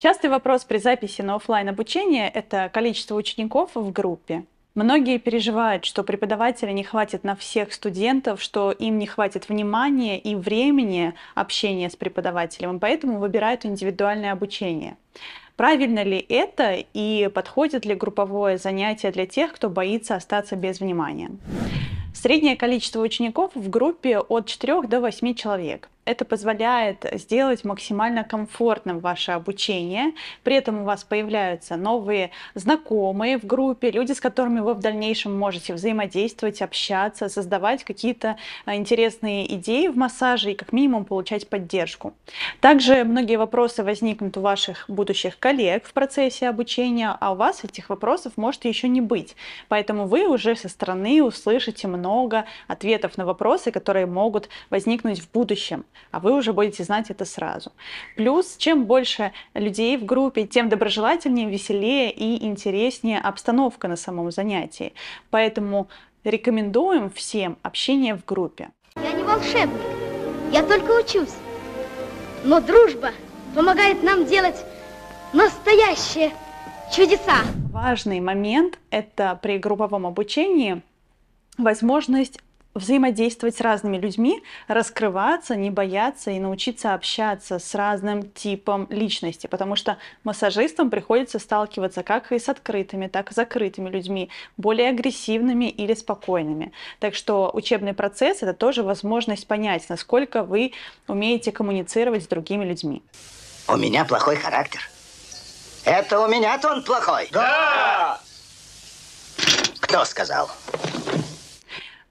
Частый вопрос при записи на офлайн обучение – это количество учеников в группе. Многие переживают, что преподавателя не хватит на всех студентов, что им не хватит внимания и времени общения с преподавателем, поэтому выбирают индивидуальное обучение. Правильно ли это и подходит ли групповое занятие для тех, кто боится остаться без внимания? Среднее количество учеников в группе от 4 до 8 человек. Это позволяет сделать максимально комфортным ваше обучение. При этом у вас появляются новые знакомые в группе, люди, с которыми вы в дальнейшем можете взаимодействовать, общаться, создавать какие-то э, интересные идеи в массаже и как минимум получать поддержку. Также многие вопросы возникнут у ваших будущих коллег в процессе обучения, а у вас этих вопросов может еще не быть. Поэтому вы уже со стороны услышите много ответов на вопросы, которые могут возникнуть в будущем а вы уже будете знать это сразу. Плюс, чем больше людей в группе, тем доброжелательнее, веселее и интереснее обстановка на самом занятии. Поэтому рекомендуем всем общение в группе. Я не волшебник, я только учусь. Но дружба помогает нам делать настоящие чудеса. Важный момент – это при групповом обучении возможность взаимодействовать с разными людьми, раскрываться, не бояться и научиться общаться с разным типом личности, потому что массажистам приходится сталкиваться как и с открытыми, так и с закрытыми людьми, более агрессивными или спокойными. Так что учебный процесс – это тоже возможность понять, насколько вы умеете коммуницировать с другими людьми. У меня плохой характер. Это у меня-то он плохой? Да! Кто сказал?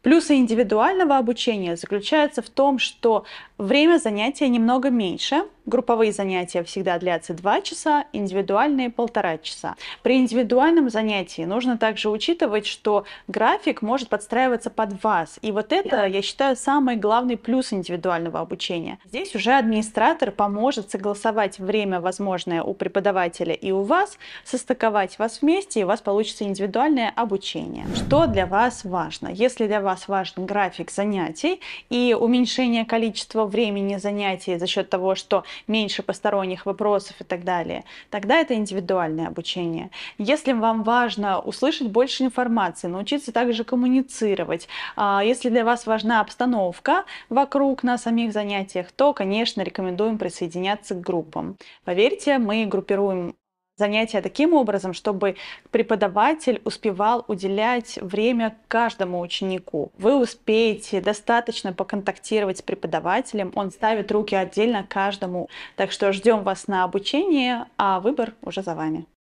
Плюсы индивидуального обучения заключаются в том, что время занятия немного меньше. Групповые занятия всегда длятся 2 часа, индивидуальные – полтора часа. При индивидуальном занятии нужно также учитывать, что график может подстраиваться под вас. И вот это, я считаю, самый главный плюс индивидуального обучения. Здесь уже администратор поможет согласовать время, возможное у преподавателя и у вас, состыковать вас вместе, и у вас получится индивидуальное обучение. Что для вас важно? Если для вас вас важен график занятий и уменьшение количества времени занятий за счет того, что меньше посторонних вопросов и так далее, тогда это индивидуальное обучение. Если вам важно услышать больше информации, научиться также коммуницировать, а, если для вас важна обстановка вокруг на самих занятиях, то, конечно, рекомендуем присоединяться к группам. Поверьте, мы группируем занятия таким образом, чтобы преподаватель успевал уделять время каждому ученику. Вы успеете достаточно поконтактировать с преподавателем, он ставит руки отдельно каждому. Так что ждем вас на обучение, а выбор уже за вами.